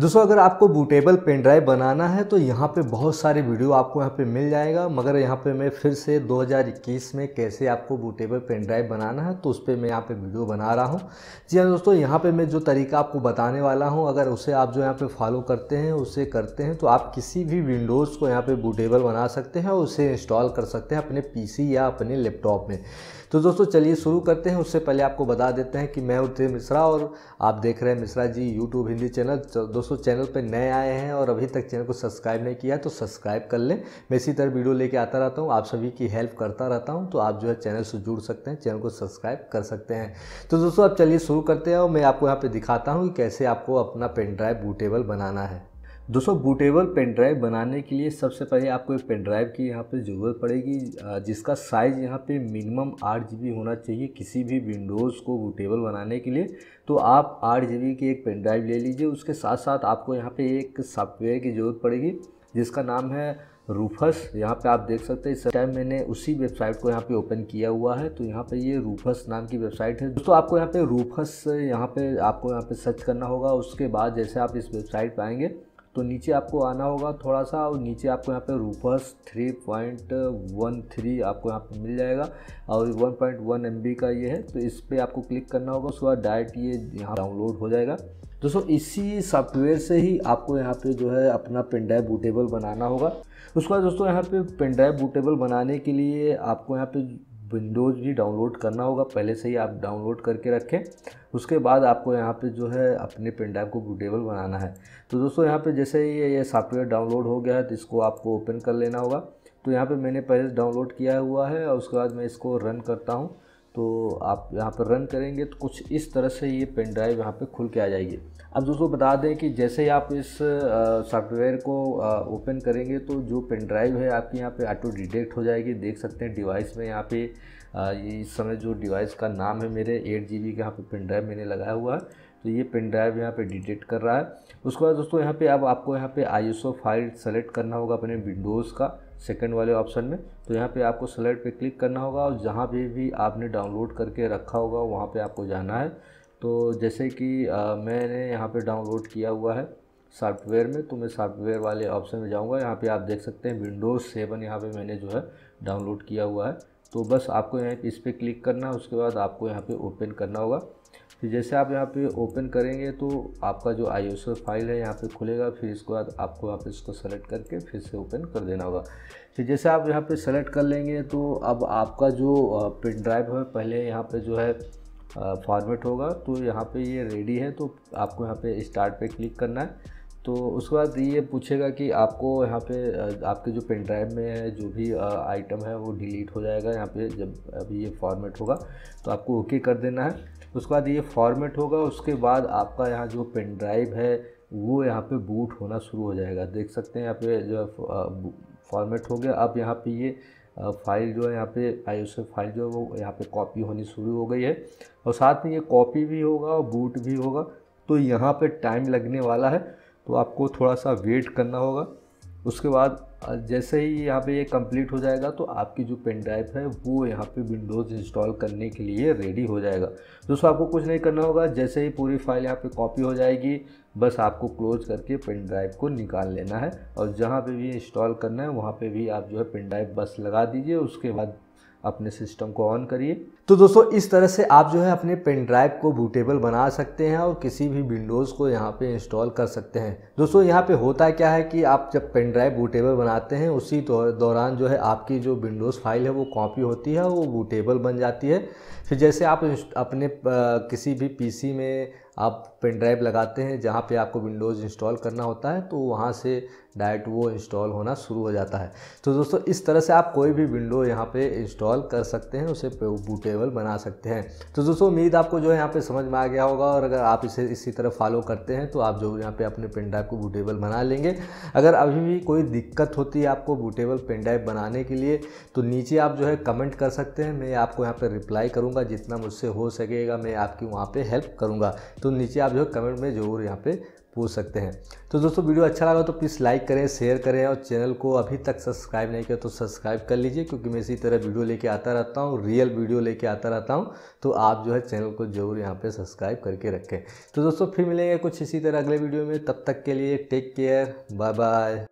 दोस्तों अगर आपको बूटेबल पेन ड्राइव बनाना है तो यहाँ पे बहुत सारे वीडियो आपको यहाँ पे मिल जाएगा मगर यहाँ पे मैं फिर से 2021 में कैसे आपको बूटेबल पेन ड्राइव बनाना है तो उस पर मैं यहाँ पे वीडियो बना रहा हूँ जी हाँ दोस्तों यहाँ पे मैं जो तरीका आपको बताने वाला हूँ अगर उसे आप जो यहाँ पर फॉलो करते हैं उसे करते हैं तो आप किसी भी विंडोज़ को यहाँ पर बूटेबल बना सकते हैं और उसे इंस्टॉल कर सकते हैं अपने पी या अपने लैपटॉप में तो दोस्तों चलिए शुरू करते हैं उससे पहले आपको बता देते हैं कि मैं उदय मिश्रा और आप देख रहे हैं मिश्रा जी यूट्यूब हिंदी चैनल तो दोस्तों दोस्तों चैनल पर नए आए हैं और अभी तक चैनल को सब्सक्राइब नहीं किया तो सब्सक्राइब कर लें मैं इसी तरह वीडियो लेके आता रहता हूँ आप सभी की हेल्प करता रहता हूँ तो आप जो है चैनल से जुड़ सकते हैं चैनल को सब्सक्राइब कर सकते हैं तो दोस्तों आप चलिए शुरू करते हैं और मैं आपको यहाँ पर दिखाता हूँ कि कैसे आपको अपना पेन ड्राइव बूटेबल बनाना है दोस्तों बूटेबल पेन ड्राइव बनाने के लिए सबसे पहले आपको एक पेन ड्राइव की यहाँ पे ज़रूरत पड़ेगी जिसका साइज़ यहाँ पे मिनिमम आठ जी होना चाहिए किसी भी विंडोज़ को बूटेबल बनाने के लिए तो आप आठ जी की एक पेन ड्राइव ले लीजिए उसके साथ साथ आपको यहाँ पे एक सॉफ्टवेयर की ज़रूरत पड़ेगी जिसका नाम है रूफस यहाँ पे आप देख सकते हैं इस टाइम मैंने उसी वेबसाइट को यहाँ पे ओपन किया हुआ है तो यहाँ पे ये रूफस नाम की वेबसाइट है दोस्तों आपको यहाँ पे रूफस यहाँ पे आपको यहाँ पे सर्च करना होगा उसके बाद जैसे आप इस वेबसाइट पर आएंगे तो नीचे आपको आना होगा थोड़ा सा और नीचे आपको यहाँ पे रूपस थ्री पॉइंट वन थ्री आपको यहाँ पे मिल जाएगा और one point one M B का ये है तो इस पर आपको क्लिक करना होगा उसके बाद डायरेक्ट ये यहाँ डाउनलोड हो जाएगा दोस्तों इसी सॉफ्टवेयर से ही आपको यहाँ पे जो है अपना पेन ड्राइव बूटेबल बनाना होगा उसके बाद दोस्तों यहाँ पे पेन ड्राइव बूटेबल बनाने के लिए आपको यहाँ पे विंडोज़ भी डाउनलोड करना होगा पहले से ही आप डाउनलोड करके रखें उसके बाद आपको यहाँ पे जो है अपने पेन ड्राइव को बूटेबल बनाना है तो दोस्तों यहाँ पे जैसे ही ये, ये सॉफ्टवेयर डाउनलोड हो गया है तो इसको आपको ओपन कर लेना होगा तो यहाँ पे मैंने पहले डाउनलोड किया हुआ है और उसके बाद मैं इसको रन करता हूँ तो आप यहाँ पर रन करेंगे तो कुछ इस तरह से ये पेन ड्राइव यहाँ पे खुल के आ जाएगी अब दोस्तों बता दें कि जैसे ही आप इस सॉफ्टवेयर को ओपन करेंगे तो जो पेन ड्राइव है आपके यहाँ पे ऑटो डिटेक्ट हो जाएगी देख सकते हैं डिवाइस में यहाँ पे इस समय जो डिवाइस का नाम है मेरे एट जी बी का यहाँ पे पेन ड्राइव मैंने लगाया हुआ है तो ये पेन ड्राइव यहाँ पे डिटेक्ट कर रहा है उसके बाद दोस्तों यहाँ पे अब आप, आपको यहाँ पे आई फाइल सेलेक्ट करना होगा अपने विंडोज़ का सेकंड वाले ऑप्शन में तो यहाँ पे आपको सेलेक्ट पे क्लिक करना होगा और जहाँ पे भी आपने डाउनलोड करके रखा होगा वहाँ पे आपको जाना है तो जैसे कि आ, मैंने यहाँ पर डाउनलोड किया हुआ है सॉफ्टवेयर में तो मैं सॉफ्टवेयर वाले ऑप्शन में जाऊँगा यहाँ पर आप देख सकते हैं विंडोज़ सेवन यहाँ पर मैंने जो है डाउनलोड किया हुआ है तो बस आपको यहाँ इस पर क्लिक करना है उसके बाद आपको यहाँ पर ओपन करना होगा फिर जैसे आप यहाँ पे ओपन करेंगे तो आपका जो आई फाइल है यहाँ पे खुलेगा फिर इसके बाद आपको यहाँ पे इसको सेलेक्ट करके फिर से ओपन कर देना होगा फिर जैसे आप यहाँ पे सेलेक्ट कर लेंगे तो अब आपका जो पेन ड्राइव है पहले यहाँ पे जो है फॉर्मेट होगा तो यहाँ पे ये रेडी है तो आपको यहाँ पे स्टार्ट पे क्लिक करना है तो उसके बाद ये पूछेगा कि आपको यहाँ पे आपके जो पेन ड्राइव में है जो भी आइटम है वो डिलीट हो जाएगा यहाँ पे जब अभी ये फॉर्मेट होगा तो आपको ओके कर देना है उसके बाद ये फॉर्मेट होगा उसके बाद आपका यहाँ जो पेन ड्राइव है वो यहाँ पे बूट होना शुरू हो जाएगा देख सकते हैं यहाँ पे जो फॉर्मेट हो गया अब यहाँ पे ये फाइल जो है यहाँ पे आई फाइल जो है वो यहाँ पे कॉपी होनी शुरू हो गई है और साथ में ये कॉपी भी होगा और बूट भी होगा तो यहाँ पे टाइम लगने वाला है तो आपको थोड़ा सा वेट करना होगा उसके बाद जैसे ही यहाँ पे ये कंप्लीट हो जाएगा तो आपकी जो पेन ड्राइव है वो यहाँ पे विंडोज़ इंस्टॉल करने के लिए रेडी हो जाएगा दोस्तों आपको कुछ नहीं करना होगा जैसे ही पूरी फाइल यहाँ पे कॉपी हो जाएगी बस आपको क्लोज करके पेन ड्राइव को निकाल लेना है और जहाँ पे भी इंस्टॉल करना है वहाँ पे भी आप जो है पेन ड्राइव बस लगा दीजिए उसके बाद अपने सिस्टम को ऑन करिए तो दोस्तों इस तरह से आप जो है अपने पेन ड्राइव को बूटेबल बना सकते हैं और किसी भी विंडोज़ को यहाँ पे इंस्टॉल कर सकते हैं दोस्तों यहाँ पे होता क्या है कि आप जब पेन ड्राइव बूटेबल बनाते हैं उसी दौरान जो है आपकी जो विंडोज़ फाइल है वो कॉपी होती है वो बूटेबल बन जाती है फिर जैसे आप अपने किसी भी पी में आप पेन ड्राइव लगाते हैं जहाँ पे आपको विंडोज़ इंस्टॉल करना होता है तो वहाँ से डायरेक्ट वो इंस्टॉल होना शुरू हो जाता है तो दोस्तों इस तरह से आप कोई भी विंडो यहाँ पे इंस्टॉल कर सकते हैं उसे बूटेबल बना सकते हैं तो दोस्तों उम्मीद आपको जो है यहाँ पे समझ में आ गया होगा और अगर आप इसे इसी तरह फॉलो करते हैं तो आप जो यहाँ पे अपने पेन ड्राइव को बूटेबल बना लेंगे अगर अभी भी कोई दिक्कत होती है आपको बूटेबल पेन ड्राइव बनाने के लिए तो नीचे आप जो है कमेंट कर सकते हैं मैं आपको यहाँ पर रिप्लाई करूँगा जितना मुझसे हो सकेगा मैं आपकी वहाँ पर हेल्प करूँगा तो तो नीचे आप जो कमेंट में ज़रूर यहाँ पे पूछ सकते हैं तो दोस्तों वीडियो अच्छा लगा तो प्लीज़ लाइक करें शेयर करें और चैनल को अभी तक सब्सक्राइब नहीं किया तो सब्सक्राइब कर लीजिए क्योंकि मैं इसी तरह वीडियो लेके आता रहता हूँ रियल वीडियो लेके आता रहता हूँ तो आप जो है चैनल को जरूर यहाँ पे सब्सक्राइब करके रखें तो दोस्तों फिर मिलेंगे कुछ इसी तरह अगले वीडियो में तब तक के लिए टेक केयर बाय बाय